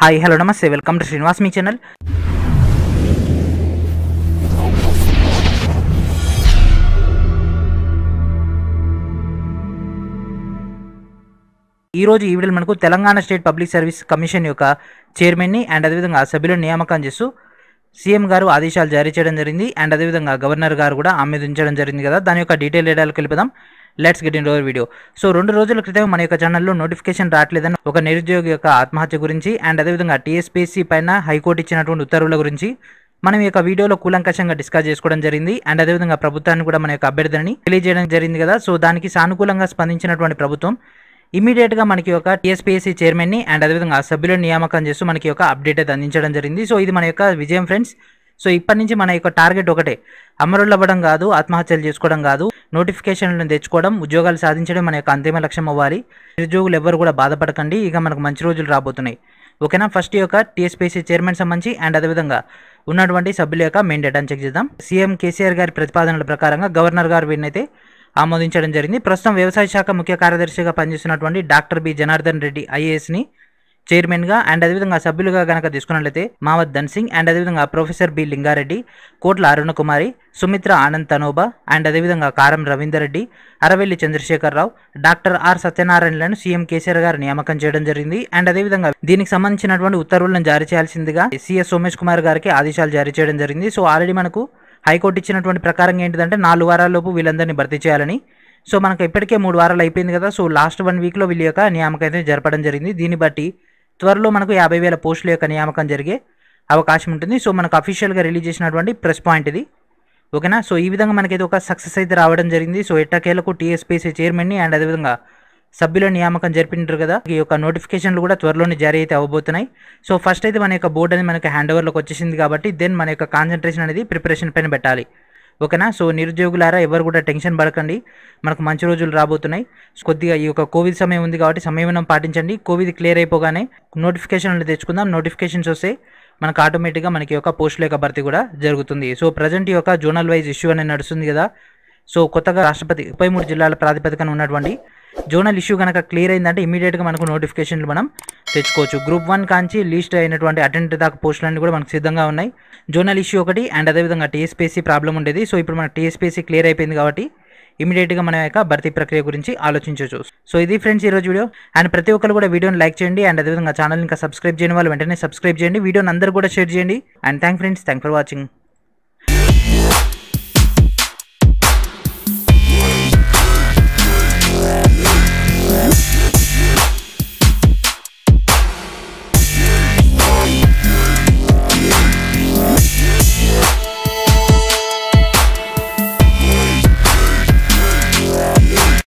hi hello నమస్తే welcome to Srinivas మీ channel ఈరోజు ఈ వీడియోలో మనకు Telangana state public service commission యొక్క చైర్మన్ని అండ్ అదేవిధంగా సభ్యులను నియామకం చేస్తూ సీఎం గారు ఆదేశాలు జారీ చేయడం జరిగింది అండ్ అదేవిధంగా గవర్నర్ గారు కూడా ఆమెదించడం జరిగింది కదా దాని యొక్క డీటెయిల్ ఏడాలకు వెళ్ళిపోదాం let's get in our video so రెండు రోజుల క్రితం మన యొక్క ఛానల్లో నోటిఫికేషన్ రావట్లేదని ఒక నిరుద్యోగి యొక్క ఆత్మహత్య గురించి అండ్ అదేవిధంగా టీఎస్పీసీ పైన హైకోర్టు ఇచ్చినటువంటి ఉత్తర్వుల గురించి మనం ఈ యొక్క వీడియోలో కూలంకషంగా డిస్కస్ చేసుకోవడం జరిగింది అండ్ అదేవిధంగా ప్రభుత్వాన్ని కూడా మన యొక్క అభ్యర్థిని తెలియజేయడం జరిగింది కదా సో దానికి సానుకూలంగా స్పందించినటువంటి ప్రభుత్వం గా మనకి ఒక టీఎస్పీఎస్సీ ని అండ్ అదేవిధంగా ఆ సభ్యులను నియామకం చేస్తూ మనకి ఒక అప్డేట్ అయితే అందించడం జరిగింది సో ఇది మన యొక్క విజయం ఫ్రెండ్స్ సో ఇప్పటి నుంచి మన యొక్క టార్గెట్ ఒకటే అవ్వడం కాదు ఆత్మహత్యలు చేసుకోవడం కాదు నోటిఫికేషన్లను తెచ్చుకోవడం ఉద్యోగాలు సాధించడం మన యొక్క అంతిమ లక్ష్యం అవ్వాలి నిరుద్యోగులు ఎవ్వరు కూడా బాధపడకండి ఇక మనకు మంచి రోజులు రాబోతున్నాయి ఓకేనా ఫస్ట్ యొక్క టీఎస్పీసీ చైర్మన్ సంబంధించి అండ్ అదేవిధంగా ఉన్నటువంటి సభ్యుల యొక్క మెయిన్ డేటాను చెక్ చేద్దాం సీఎం కేసీఆర్ గారి ప్రతిపాదనల ప్రకారంగా గవర్నర్ గారు వీరినైతే ఆమోదించడం జరిగింది ప్రస్తుతం వ్యవసాయ శాఖ ముఖ్య కార్యదర్శిగా పనిచేస్తున్నటువంటి డాక్టర్ బి జనార్దన్ రెడ్డి ఐఏఎస్ని చైర్మన్గా అండ్ అదేవిధంగా సభ్యులుగా కనుక తీసుకున్నట్లయితే మావద్ ధన్ సింగ్ అండ్ అదేవిధంగా professor B Lingareddy Kotla Aruna Kumari Sumitra Anand Tanoba and అదేవిధంగా కారం రవీందర్ రెడ్డి అరవెల్లి చంద్రశేఖరరావు డాక్టర్ ఆర్ సత్యనారాయణలను సీఎం కేసీఆర్ గారు నియామకం చేయడం జరిగింది అండ్ అదేవిధంగా దీనికి సంబంధించినటువంటి ఉత్తర్వులను జారీ చేయాల్సిందిగా సిఎస్ సోమేష్ కుమార్ గారికి ఆదేశాలు జారీ చేయడం జరిగింది సో ఆల్రెడీ మనకు హైకోర్టు ఇచ్చినటువంటి ప్రకారం ఏంటిదంటే నాలుగు వారాలలోపు వీళ్ళందరినీ భర్తీ చేయాలని సో మనకు ఇప్పటికే మూడు వారాలు అయిపోయింది కదా సో లాస్ట్ వన్ వీక్లో వీళ్ళ యొక్క నియామకం అయితే జరపడం జరిగింది దీన్ని బట్టి త్వరలో మనకు యాభై వేల పోస్టుల యొక్క నియామకం జరిగే అవకాశం ఉంటుంది సో మనకు అఫీషియల్గా రిలీజ్ చేసినటువంటి ప్రెస్ పాయింట్ ఇది ఓకేనా సో ఈ విధంగా మనకైతే ఒక సక్సెస్ అయితే రావడం జరిగింది సో ఎట్టకేలకు టీఎస్పీసీ చైర్మన్ని అండ్ అదేవిధంగా సభ్యుల నియామకం జరిపినారు కదా ఈ యొక్క నోటిఫికేషన్లు కూడా త్వరలోనే జారీ అయితే అవ్వబోతున్నాయి సో ఫస్ట్ అయితే మన యొక్క బోర్డు అనేది మనకి హ్యాండ్ ఓవర్లోకి వచ్చేసింది కాబట్టి దెన్ మన యొక్క కాన్సన్ట్రేషన్ అనేది ప్రిపరేషన్ పైన పెట్టాలి ఓకేనా సో నిరుద్యోగులారా ఎవరు కూడా టెన్షన్ పడకండి మనకు మంచి రోజులు రాబోతున్నాయి కొద్దిగా ఈ యొక్క కోవిడ్ సమయం ఉంది కాబట్టి సమయం పాటించండి కోవిడ్ క్లియర్ అయిపోగానే నోటిఫికేషన్లు తెచ్చుకుందాం నోటిఫికేషన్స్ వస్తే మనకు ఆటోమేటిక్గా మనకి యొక్క పోస్టుల యొక్క భర్తీ కూడా జరుగుతుంది సో ప్రజెంట్ ఈ యొక్క జోనల్ వైజ్ ఇష్యూ అనేది నడుస్తుంది కదా సో కొత్తగా రాష్ట్రపతి ముప్పై మూడు జిల్లాల ప్రాతిపదికన ఉన్నటువంటి జోనల్ ఇష్యూ కనుక క్లియర్ అయిందంటే ఇమీడియట్గా మనకు నోటిఫికేషన్లు మనం తెచ్చుకోవచ్చు గ్రూప్ వన్ కాంచి లిస్ట్ అయినటువంటి అటెండ్ దాకా పోస్టులన్నీ కూడా మనకు సిద్ధంగా ఉన్నాయి జోనల్ ఇష్యూ ఒకటి అండ్ అదేవిధంగా టీఎస్పీసీ ప్రాబ్లం ఉండేది సో ఇప్పుడు మనకు టీఎస్పీసీ క్లియర్ అయిపోయింది కాబట్టి ఇమీడియట్గా మన యొక్క భర్తీ ప్రక్రియ గురించి ఆలోచించవచ్చు సో ఇది ఫ్రెండ్స్ ఈరోజు వీడియో అండ్ ప్రతి ఒక్కరు కూడా వీడియోని లైక్ చేయండి అండ్ అదేవిధంగా ఛానల్ ఇంకా సబ్స్క్రైబ్ చేయని వాళ్ళు వెంటనే సబ్స్క్రైబ్ చేయండి వీడియోని అందరూ కూడా షేర్ చేయండి and thank friends thank for watching